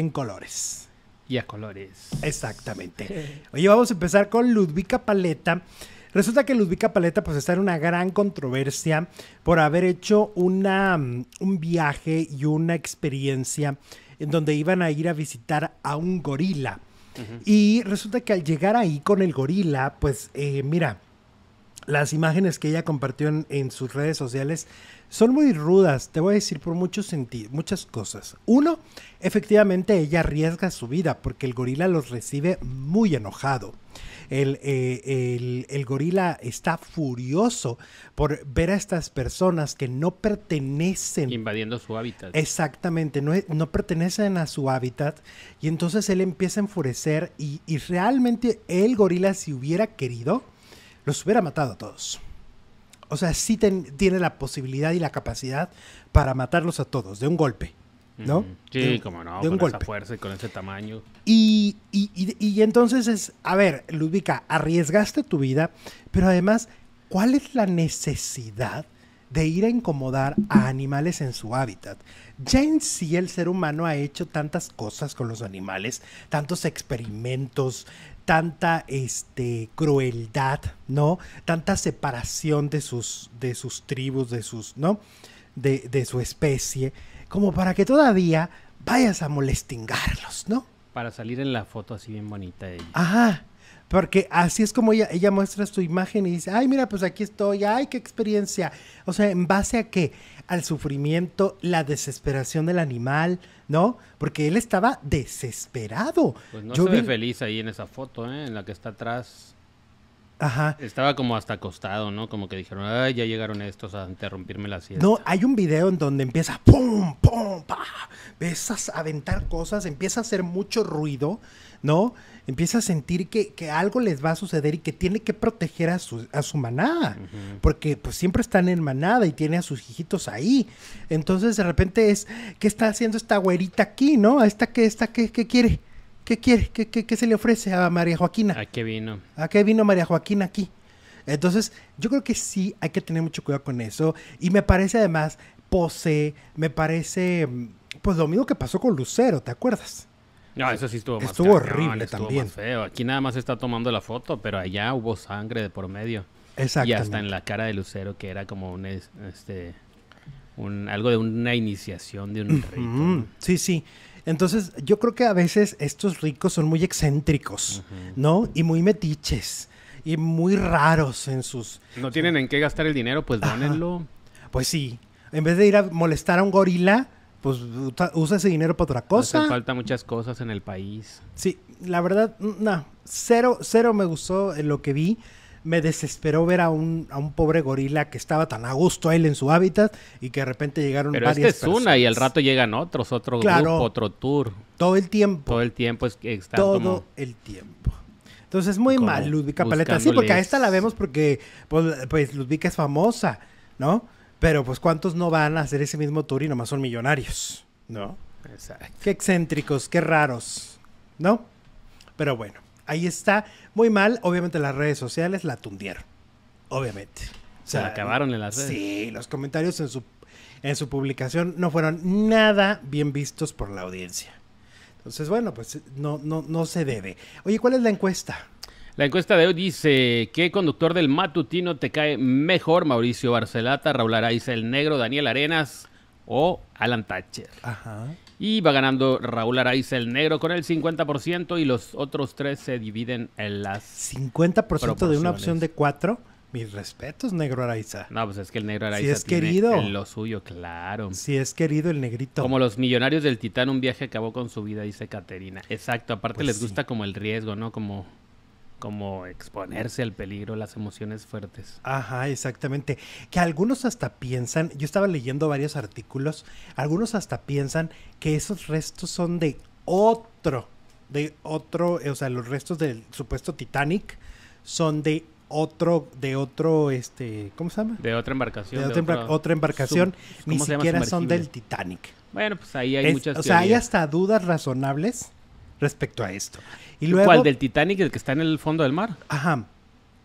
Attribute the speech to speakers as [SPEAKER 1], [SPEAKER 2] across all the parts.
[SPEAKER 1] en colores.
[SPEAKER 2] Y a colores.
[SPEAKER 1] Exactamente. Oye, vamos a empezar con Ludvika Paleta. Resulta que Ludvika Paleta pues está en una gran controversia por haber hecho una, mm, un viaje y una experiencia en donde iban a ir a visitar a un gorila. Y resulta que al llegar ahí con el gorila, pues eh, mira, las imágenes que ella compartió en, sus redes sociales son muy rudas, te voy a decir por muchos sentidos, muchas cosas. Uno, efectivamente ella arriesga su vida porque el gorila los recibe muy enojado. Eh, el, el, gorila está furioso por ver a estas personas que no pertenecen.
[SPEAKER 2] Invadiendo su hábitat.
[SPEAKER 1] Exactamente, no, no pertenecen a su hábitat. Y entonces él empieza a enfurecer y, y realmente el gorila si hubiera querido, los hubiera matado a todos. O sea, sí tiene la posibilidad y la capacidad para matarlos a todos de un golpe. ¿No? Sí, como no, con esa
[SPEAKER 2] fuerza y con ese tamaño.
[SPEAKER 1] Y, entonces es, a ver, Ludvika, arriesgaste tu vida, pero además, ¿cuál es la necesidad de ir a incomodar a animales en su hábitat. Ya en sí el ser humano ha hecho tantas cosas con los animales, tantos experimentos, tanta este, crueldad, ¿no? Tanta separación de sus, de sus tribus, de sus, ¿no? De, de su especie, como para que todavía vayas a molestingarlos, ¿no?
[SPEAKER 2] Para salir en la foto así bien bonita. De
[SPEAKER 1] Ajá. Porque así es como ella, ella muestra su imagen y dice, ay, mira, pues aquí estoy, ay, qué experiencia. O sea, ¿en base a qué? Al sufrimiento, la desesperación del animal, ¿no? Porque él estaba desesperado. Pues no Yo
[SPEAKER 2] feliz ahí en esa foto, ¿eh? En la que está atrás. Ajá. Estaba como hasta acostado, ¿no? Como que dijeron, ay, ya llegaron estos a interrumpirme la siesta. No,
[SPEAKER 1] hay un video en donde empieza pum, pum, pa. Empiezas a aventar cosas, empieza a hacer mucho ruido, ¿no? empieza a sentir que, algo les va a suceder y que tiene que proteger a su, a su manada, porque pues siempre están en manada y tiene a sus hijitos ahí. Entonces de repente es, ¿qué está haciendo esta güerita aquí, no? ¿Esta qué, esta qué, qué quiere? ¿Qué quiere? ¿Qué, se le ofrece a María Joaquina? ¿A qué vino? ¿A qué vino María Joaquina aquí? Entonces, yo creo que sí hay que tener mucho cuidado con eso. Y me parece además pose, me parece, mm, pues lo mismo que pasó con Lucero, ¿te acuerdas?
[SPEAKER 2] No, eso sí estuvo más Estuvo horrible también. Más feo. Aquí nada más está tomando la foto, pero allá hubo sangre de por medio. Exacto. Y hasta en la cara de Lucero, que era como un este un algo de una iniciación de
[SPEAKER 1] un Sí, sí. Entonces, yo creo que a veces estos ricos son muy excéntricos, ¿no? Y muy metiches y muy raros en sus
[SPEAKER 2] No tienen en qué gastar el dinero, pues dónenlo. Pues sí,
[SPEAKER 1] en vez de ir a molestar a un gorila, pues usa ese dinero para otra cosa. Hacen
[SPEAKER 2] falta muchas cosas en el país.
[SPEAKER 1] Sí, la verdad, no, cero, me gustó eh, lo que vi. Me desesperó ver a un, a un pobre gorila que estaba tan a gusto él en su hábitat y que de repente llegaron Pero varias este es una y al rato
[SPEAKER 2] llegan otros, otro grupo, otro tour. Todo el tiempo. Todo el tiempo es están Todo el tiempo.
[SPEAKER 1] Entonces es muy mal Ludvica Paleta. Sí, porque a esta la vemos porque pues, pues Ludvica es famosa, ¿no? Pero pues cuántos no van a hacer ese mismo tour y nomás son millonarios, ¿no? Exacto. Qué excéntricos, qué raros, ¿no? Pero bueno, ahí está. Muy mal, obviamente las redes sociales la tundieron, obviamente. O Se acabaron en las redes. Sí, los comentarios en su, en su publicación no fueron nada bien vistos por la audiencia. Entonces, bueno, pues no, no, no se debe. Oye, ¿cuál es la encuesta?
[SPEAKER 2] La encuesta de hoy dice, ¿qué conductor del matutino te cae mejor? Mauricio Barcelata, Raúl Araiza el Negro, Daniel Arenas o Alan Thatcher. Ajá. Y va ganando Raúl Araiza el Negro con el 50% y los otros tres se dividen en las...
[SPEAKER 1] 50% de una opción de cuatro. Mis respetos, negro Araiza.
[SPEAKER 2] No, pues es que el negro Araiza es tiene querido. lo suyo, claro. Si
[SPEAKER 1] es querido el negrito. Como
[SPEAKER 2] los millonarios del Titán, un viaje acabó con su vida, dice Caterina. Exacto, aparte pues les gusta como el riesgo, ¿no? Como como exponerse al peligro, las emociones fuertes.
[SPEAKER 1] Ajá, exactamente. Que algunos hasta piensan, yo estaba leyendo varios artículos, algunos hasta piensan que esos restos son de otro, de otro, o sea, los restos del supuesto Titanic son de otro, de otro, este, ¿cómo se llama?
[SPEAKER 2] De otra embarcación. De, otra, embarcación, ni siquiera son del Titanic. Bueno, pues ahí hay muchas muchas. O sea, hay
[SPEAKER 1] hasta dudas razonables
[SPEAKER 2] respecto a esto. Y ¿Cuál? ¿Del Titanic, el que está en el fondo del mar? Ajá,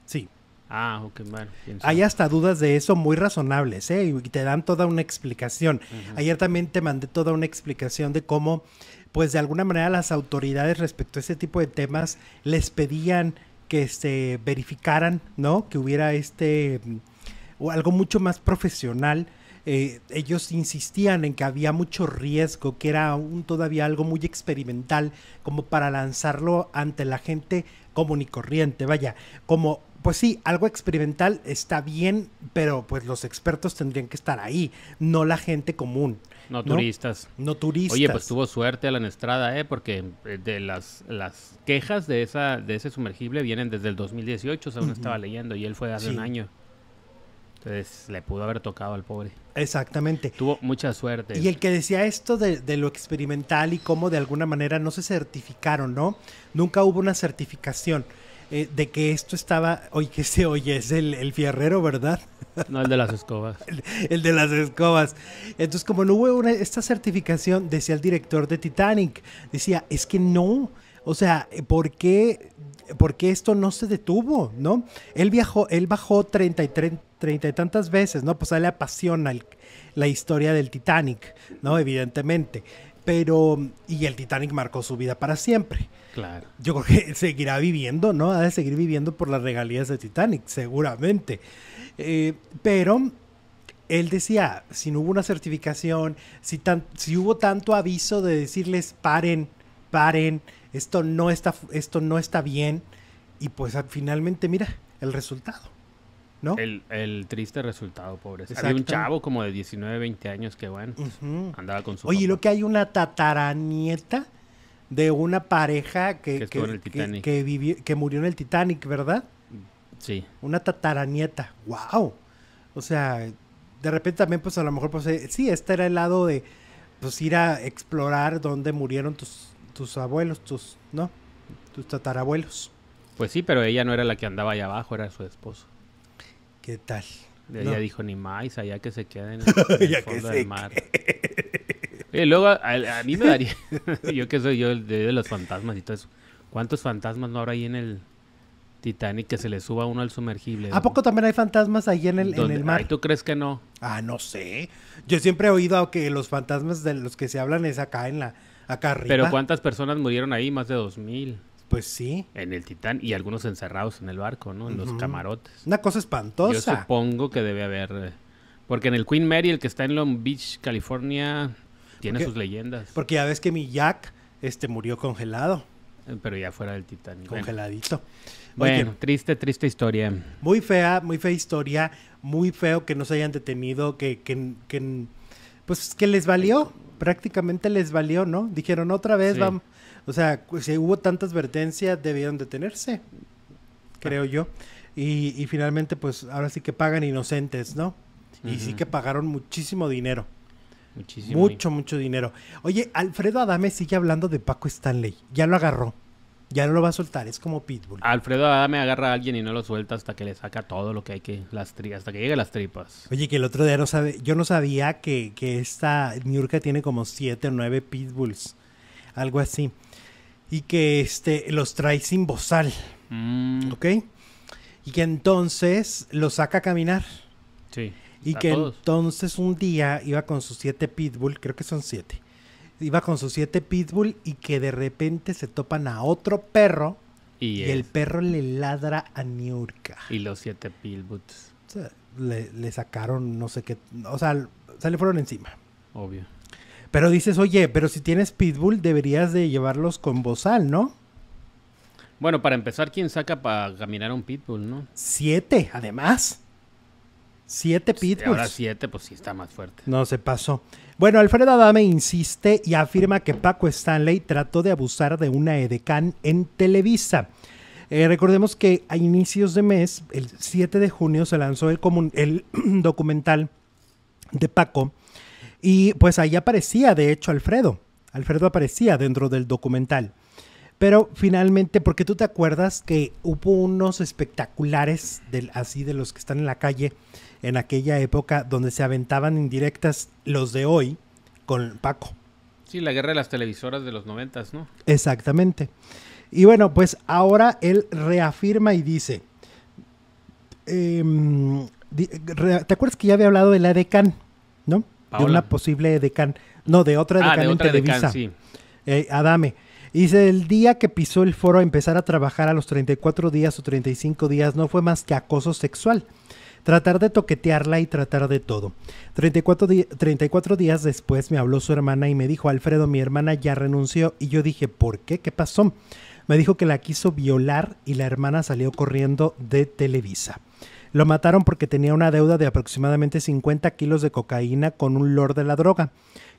[SPEAKER 2] sí. Ah, ok, mal. Hay
[SPEAKER 1] hasta dudas de eso muy razonables, ¿eh? Y te dan toda una explicación. Ayer también te mandé toda una explicación de cómo, pues de alguna manera las autoridades respecto a ese tipo de temas les pedían que se verificaran, ¿no? Que hubiera este, mm, o algo mucho más profesional eh, ellos insistían en que había mucho riesgo, que era aún todavía algo muy experimental, como para lanzarlo ante la gente común y corriente, vaya, como pues sí, algo experimental está bien, pero pues los expertos tendrían que estar ahí, no la gente común. No, turistas. No turistas. Oye, pues
[SPEAKER 2] tuvo suerte Alan Estrada, ¿eh? porque eh, de las, las quejas de, esa, de ese sumergible vienen desde el 2018, según estaba leyendo, y él fue hace un año. Entonces le pudo haber tocado al pobre. Exactamente. Tuvo mucha suerte. Y el
[SPEAKER 1] que decía esto de, lo experimental y cómo de alguna manera no se certificaron, ¿no? Nunca hubo una certificación eh, de que esto estaba. Oye, que se oye, es el, el, fierrero, ¿verdad?
[SPEAKER 2] No, el de las escobas.
[SPEAKER 1] el, de las escobas. Entonces, como no hubo una, esta certificación, decía el director de Titanic, decía, es que no. O sea, ¿por qué, esto no se detuvo, no? Él viajó, él bajó 33 treinta y tantas veces, ¿no? Pues a él le apasiona la historia del Titanic, ¿no? Evidentemente. Pero, y el Titanic marcó su vida para siempre. Claro. Yo creo que seguirá viviendo, ¿no? Ha de seguir viviendo por las regalías de Titanic, seguramente. Eh, pero él decía, si no hubo una certificación, si, tan, si hubo tanto aviso de decirles, paren, paren, esto no está, esto no está bien, y pues ah, finalmente mira el resultado.
[SPEAKER 2] El, triste resultado, pobre. Había un chavo como de 19, 20 años que, bueno, pues, andaba con su. Oye, lo
[SPEAKER 1] que hay una tataranieta de una pareja que, que, vivió, que murió en el Titanic, ¿verdad? Sí. Una tataranieta. ¡Wow! O sea, de repente también, pues a lo mejor, pues eh, sí, este era el lado de pues ir a explorar dónde murieron tus, tus abuelos, tus, ¿no? Tus tatarabuelos.
[SPEAKER 2] Pues sí, pero ella no era la que andaba allá abajo, era su esposo. ¿Qué tal? Ya dijo ni más, allá que se queden en el, fondo del mar. Y luego a, mí me daría, yo que soy yo de, los fantasmas y todo eso. ¿Cuántos fantasmas no habrá ahí en el Titanic que se le suba uno al sumergible? ¿A
[SPEAKER 1] poco también hay fantasmas ahí en el, el
[SPEAKER 2] mar? ¿Tú crees que no? Ah, no sé.
[SPEAKER 1] Yo siempre he oído que los fantasmas de los que se hablan es acá en la acá arriba. Pero
[SPEAKER 2] ¿cuántas personas murieron ahí? Más de dos mil. Pues sí. En el Titán y algunos encerrados en el barco, ¿no? En los camarotes. Una cosa espantosa. Yo supongo que debe haber. Eh, porque en el Queen Mary, el que está en Long Beach, California, tiene sus leyendas.
[SPEAKER 1] Porque ya ves que mi Jack este, murió congelado.
[SPEAKER 2] Eh, pero ya fuera del Titanic. Congeladito. Bueno, triste, triste historia.
[SPEAKER 1] Muy fea, muy fea historia. Muy feo que no se hayan detenido, que, que, que pues que les valió. Prácticamente les valió, ¿no? Dijeron otra vez, vamos o sea, si hubo tanta advertencia, debieron detenerse, creo yo. Y, y, finalmente, pues ahora sí que pagan inocentes, ¿no? Y sí que pagaron muchísimo dinero.
[SPEAKER 2] Muchísimo. Mucho,
[SPEAKER 1] mucho dinero. Oye, Alfredo Adame sigue hablando de Paco Stanley. Ya lo agarró. Ya no lo va a soltar, es como Pitbull.
[SPEAKER 2] Alfredo Adame agarra a alguien y no lo suelta hasta que le saca todo lo que hay que, las tri hasta que llegue las tripas.
[SPEAKER 1] Oye, que el otro día yo no sabía que, que esta Niurka tiene como siete o nueve Pitbulls, algo así y que este, los trae sin bozal. Mm. ¿Ok? Y que entonces los saca a caminar.
[SPEAKER 2] Sí. Y que
[SPEAKER 1] entonces un día iba con sus siete pitbull, creo que son siete. Iba con sus siete pitbull y que de repente se topan a otro perro.
[SPEAKER 2] Y, el perro
[SPEAKER 1] le ladra a Niurka.
[SPEAKER 2] Y los siete pitbulls.
[SPEAKER 1] le, le, sacaron no sé qué. O sea, se le fueron encima. Obvio. Pero dices, oye, pero si tienes pitbull deberías de llevarlos con bozal, ¿no?
[SPEAKER 2] Bueno, para empezar, ¿quién saca para caminar un pitbull, no?
[SPEAKER 1] Siete, además. Siete pues, pitbulls. Ahora
[SPEAKER 2] siete, pues sí está más fuerte.
[SPEAKER 1] No se pasó. Bueno, Alfredo Adame insiste y afirma que Paco Stanley trató de abusar de una edecán en Televisa. Eh, recordemos que a inicios de mes, el 7 de junio, se lanzó el, el documental de Paco y pues ahí aparecía, de hecho, Alfredo. Alfredo aparecía dentro del documental. Pero finalmente, porque tú te acuerdas que hubo unos espectaculares así de los que están en la calle en aquella época donde se aventaban indirectas los de hoy con Paco.
[SPEAKER 2] Sí, la guerra de las televisoras de los noventas, ¿no?
[SPEAKER 1] Exactamente. Y bueno, pues ahora él reafirma y dice, em, ¿te acuerdas que ya había hablado de la DECAN? ¿No? Ah, de una posible decana, no, de otra ah, de, de, eh, Adame. Dice, el día que pisó el foro a empezar a trabajar a los 34 días o 35 días no fue más que acoso sexual. Tratar de toquetearla y tratar de todo. 34, 34 días después me habló su hermana y me dijo, Alfredo, mi hermana ya renunció. Y yo dije, ¿por qué? ¿Qué pasó? Me dijo que la quiso violar y la hermana salió corriendo de Televisa. Lo mataron porque tenía una deuda de aproximadamente 50 kilos de cocaína con un lord de la droga,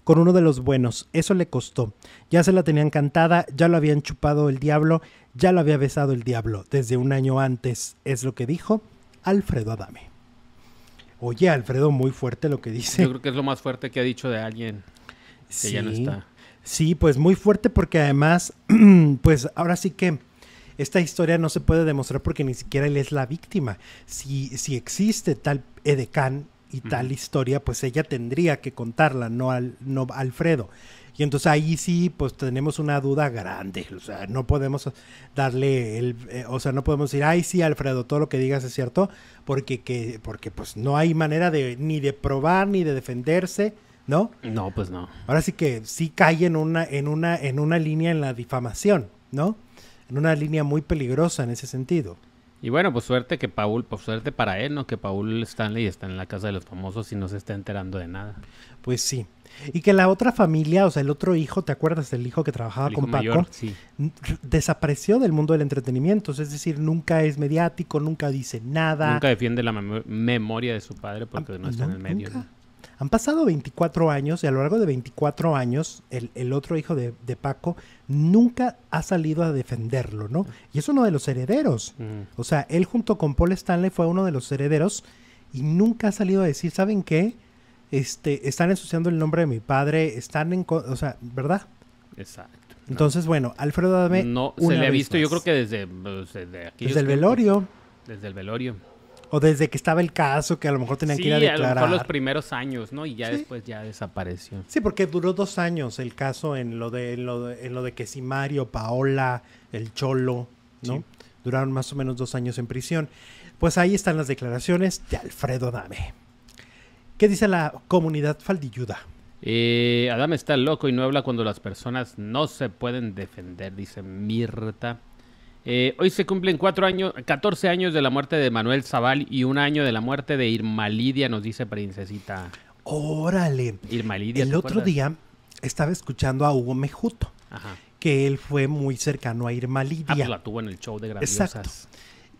[SPEAKER 1] con uno de los buenos. Eso le costó. Ya se la tenían cantada, ya lo habían chupado el diablo, ya lo había besado el diablo desde un año antes, es lo que dijo Alfredo Adame. Oye, Alfredo, muy fuerte lo que dice. Yo creo
[SPEAKER 2] que es lo más fuerte que ha dicho de alguien que ya no está.
[SPEAKER 1] Sí, pues muy fuerte porque además, pues ahora sí que esta historia no se puede demostrar porque ni siquiera él es la víctima. Si, si existe tal edecán y tal historia, pues ella tendría que contarla, no, al, no Alfredo. Y entonces ahí sí, pues tenemos una duda grande. O sea, no podemos darle el, eh, o sea, no podemos decir, ay sí, Alfredo, todo lo que digas es cierto, porque que, porque pues no hay manera de ni de probar ni de defenderse. ¿No?
[SPEAKER 2] No, pues no.
[SPEAKER 1] Ahora sí que sí cae en una, en una, en una línea en la difamación, ¿no? en una línea muy peligrosa en ese sentido.
[SPEAKER 2] Y bueno, pues suerte que Paul, pues suerte para él, ¿no? Que Paul Stanley está en la casa de los famosos y no se está enterando de nada. Pues
[SPEAKER 1] sí. Y que la otra familia, o sea, el otro hijo, ¿te acuerdas del hijo que trabajaba con Paco? sí. Desapareció del mundo del entretenimiento, es decir, nunca es mediático, nunca dice nada. Nunca
[SPEAKER 2] defiende la memoria de su padre porque no está en el medio.
[SPEAKER 1] Han pasado 24 años y a lo largo de 24 años el, el otro hijo de, Paco nunca ha salido a defenderlo, ¿no? Y es uno de los herederos. Mm. O sea, él junto con Paul Stanley fue uno de los herederos y nunca ha salido a decir, ¿saben qué? Este, están ensuciando el nombre de mi padre, están en... O sea, ¿verdad? Exacto. Entonces, bueno, Alfredo Adame... No, se le ha visto yo creo
[SPEAKER 2] que desde... Pues, desde, desde, el velorio. desde el velorio.
[SPEAKER 1] O desde que estaba el caso, que a lo mejor tenían que ir a declarar. A los
[SPEAKER 2] primeros años, ¿no? Y ya después ya desapareció.
[SPEAKER 1] Sí, porque duró dos años el caso en lo de, lo de, que si Mario, Paola, el Cholo, ¿no? Duraron más o menos dos años en prisión. Pues ahí están las declaraciones de Alfredo Adame. ¿Qué dice la comunidad faldilluda?
[SPEAKER 2] Eh, Adame está loco y no habla cuando las personas no se pueden defender, dice Mirta. Eh, hoy se cumplen cuatro años, 14 años de la muerte de Manuel Zaval y un año de la muerte de Irma Lidia, nos dice Princesita.
[SPEAKER 1] Órale. Irma Lidia. El otro día estaba escuchando a Hugo Mejuto, que él fue muy cercano a Irma Lidia. Ah, pues la
[SPEAKER 2] tuvo en el show de Exacto.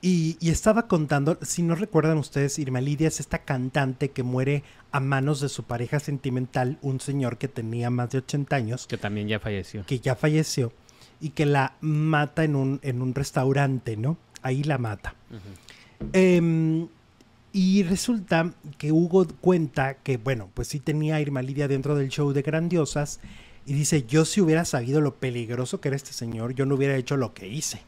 [SPEAKER 1] Y, y, estaba contando, si no recuerdan ustedes, Irma Lidia es esta cantante que muere a manos de su pareja sentimental, un señor que tenía más de 80 años.
[SPEAKER 2] Que también ya falleció.
[SPEAKER 1] Que ya falleció y que la mata en un, en un restaurante, ¿no? Ahí la mata. Em, y resulta que Hugo cuenta que, bueno, pues sí tenía a Irma Lidia dentro del show de Grandiosas y dice, yo si hubiera sabido lo peligroso que era este señor, yo no hubiera hecho lo que hice.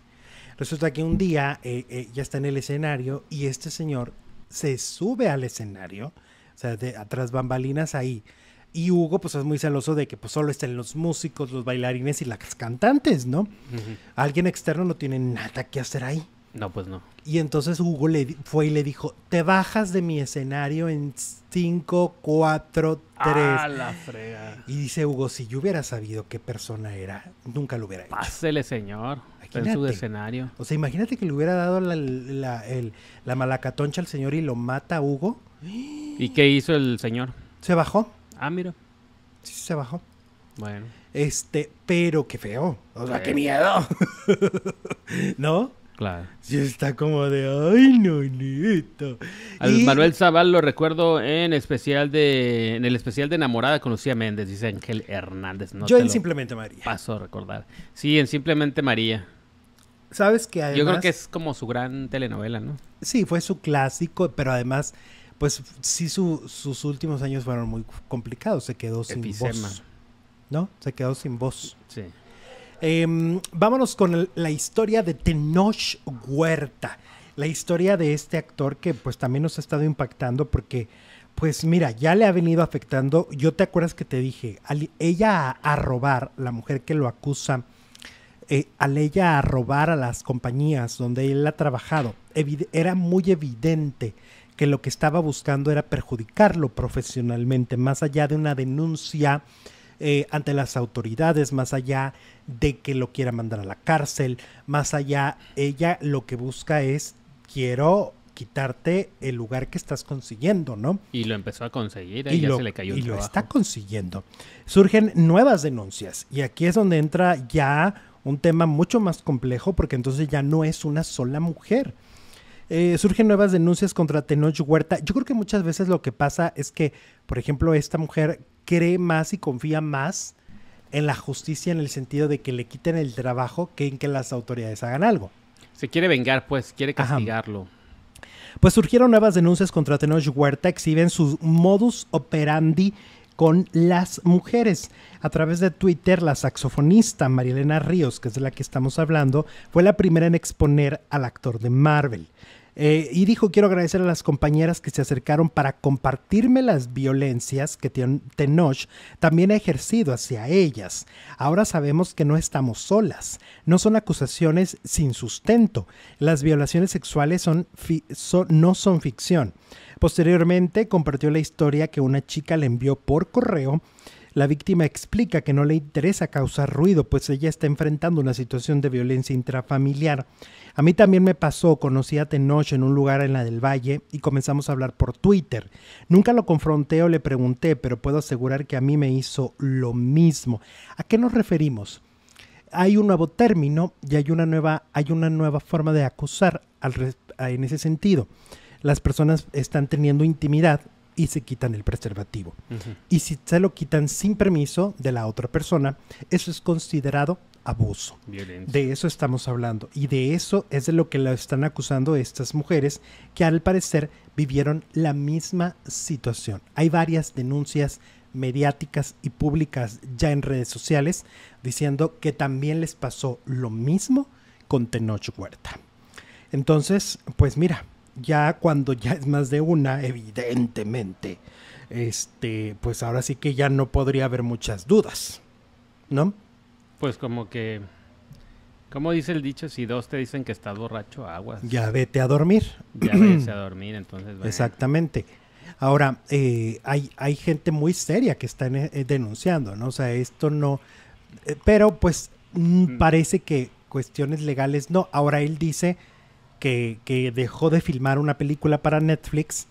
[SPEAKER 1] Resulta que un día eh, eh, ya está en el escenario y este señor se sube al escenario, o sea, de, atrás bambalinas ahí, y Hugo, pues es muy celoso de que pues solo estén los músicos, los bailarines y las cantantes, ¿no? Alguien externo no tiene nada que hacer ahí. No, pues no. Y entonces Hugo le fue y le dijo, te bajas de mi escenario en 5, 4, 3. la
[SPEAKER 2] frega.
[SPEAKER 1] Y dice Hugo, si yo hubiera sabido qué persona era, nunca lo hubiera
[SPEAKER 2] hecho. Pásele, señor. en su escenario. O sea, imagínate
[SPEAKER 1] que le hubiera dado la, la malacatoncha al señor y lo mata a Hugo.
[SPEAKER 2] ¿Y qué hizo el señor? Se
[SPEAKER 1] bajó. Ah, mira. Sí, se bajó. Bueno. Este, pero qué feo. O sea, qué miedo. ¿No? Claro. Sí, está como de, ay, no, Nieto. Manuel
[SPEAKER 2] Zaval lo recuerdo en especial de, en el especial de Enamorada con Lucía Méndez, dice Ángel Hernández. Yo en Simplemente María. Paso a recordar. Sí, en Simplemente María.
[SPEAKER 1] Sabes que Yo creo que
[SPEAKER 2] es como su gran telenovela, ¿no?
[SPEAKER 1] Sí, fue su clásico, pero además pues sí sus últimos años fueron muy complicados, se quedó sin voz. ¿No? Se quedó sin voz. Sí. Em, vámonos con la historia de Tenoch Huerta. La historia de este actor que pues también nos ha estado impactando porque pues mira, ya le ha venido afectando. Yo te acuerdas que te dije, al, ella a, robar, la mujer que lo acusa, eh, al ella a robar a las compañías donde él ha trabajado, era muy evidente que lo que estaba buscando era perjudicarlo profesionalmente, más allá de una denuncia eh, ante las autoridades, más allá de que lo quiera mandar a la cárcel, más allá, ella lo que busca es, quiero quitarte el lugar que estás consiguiendo, ¿no?
[SPEAKER 2] Y lo empezó a conseguir, y, se le cayó Y lo está
[SPEAKER 1] consiguiendo. Surgen nuevas denuncias y aquí es donde entra ya un tema mucho más complejo porque entonces ya no es una sola mujer, eh, surgen nuevas denuncias contra Tenoch Huerta. Yo creo que muchas veces lo que pasa es que, por ejemplo, esta mujer cree más y confía más en la justicia en el sentido de que le quiten el trabajo que en que las autoridades hagan algo.
[SPEAKER 2] Se quiere vengar, pues, quiere castigarlo.
[SPEAKER 1] Pues surgieron nuevas denuncias contra Tenoch Huerta, exhiben sus modus operandi con las mujeres. A través de Twitter, la saxofonista Marielena Ríos, que es de la que estamos hablando, fue la primera en exponer al actor de Marvel. Eh, y dijo, quiero agradecer a las compañeras que se acercaron para compartirme las violencias que Tenoch también ha ejercido hacia ellas. Ahora sabemos que no estamos solas. No son acusaciones sin sustento. Las violaciones sexuales son no son ficción. Posteriormente compartió la historia que una chica le envió por correo la víctima explica que no le interesa causar ruido, pues ella está enfrentando una situación de violencia intrafamiliar. A mí también me pasó, conocí a Tenoch en un lugar en la del Valle y comenzamos a hablar por Twitter. Nunca lo confronté o le pregunté, pero puedo asegurar que a mí me hizo lo mismo. ¿A qué nos referimos? hay un nuevo término y hay una nueva, hay una nueva forma de acusar en ese sentido. Las personas están teniendo intimidad y se quitan el preservativo. Y si se lo quitan sin permiso de la otra persona, eso es considerado abuso. De eso estamos hablando. Y de eso es de lo que la están acusando estas mujeres que al parecer vivieron la misma situación. Hay varias denuncias mediáticas y públicas ya en redes sociales diciendo que también les pasó lo mismo con Tenoch Huerta. Entonces, pues mira, ya cuando ya es más de una, evidentemente, este, pues ahora sí que ya no podría haber muchas dudas, ¿no?
[SPEAKER 2] Pues como que, como dice el dicho, si dos te dicen que estás borracho, aguas. Ya
[SPEAKER 1] vete a dormir.
[SPEAKER 2] Ya vete a dormir, entonces.
[SPEAKER 1] Exactamente. Ahora, eh, hay, hay gente muy seria que está eh, denunciando, ¿no? O sea, esto no... Eh, pero pues mm, mm. parece que cuestiones legales no. Ahora él dice que, dejó de filmar una película para Netflix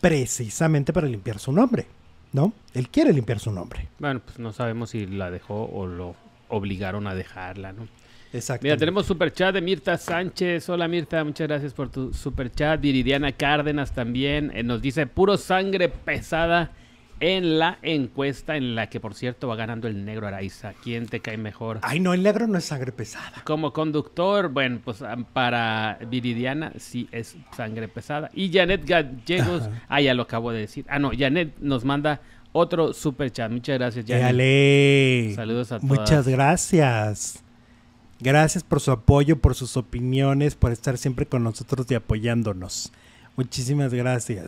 [SPEAKER 1] precisamente para limpiar su nombre, ¿no?
[SPEAKER 2] Él quiere limpiar su nombre. Bueno, pues no sabemos si la dejó o lo obligaron a dejarla, ¿no? Exacto. Mira, tenemos super chat de Mirta Sánchez. Hola Mirta, muchas gracias por tu super chat. Viridiana Cárdenas también eh, nos dice puro sangre pesada en la encuesta en la que, por cierto, va ganando el negro Araiza. ¿Quién te cae mejor? Ay,
[SPEAKER 1] no, el negro no es
[SPEAKER 2] sangre pesada. Como conductor, bueno, pues ah, para Viridiana sí es sangre pesada. Y Janet Gallegos, ay, ah, ya lo acabo de decir. Ah, no, Janet nos manda otro super chat. Muchas gracias, Janet. Dale. Saludos a todos. Muchas
[SPEAKER 1] gracias. Gracias por su apoyo, por sus opiniones, por estar siempre con nosotros y apoyándonos. Muchísimas gracias.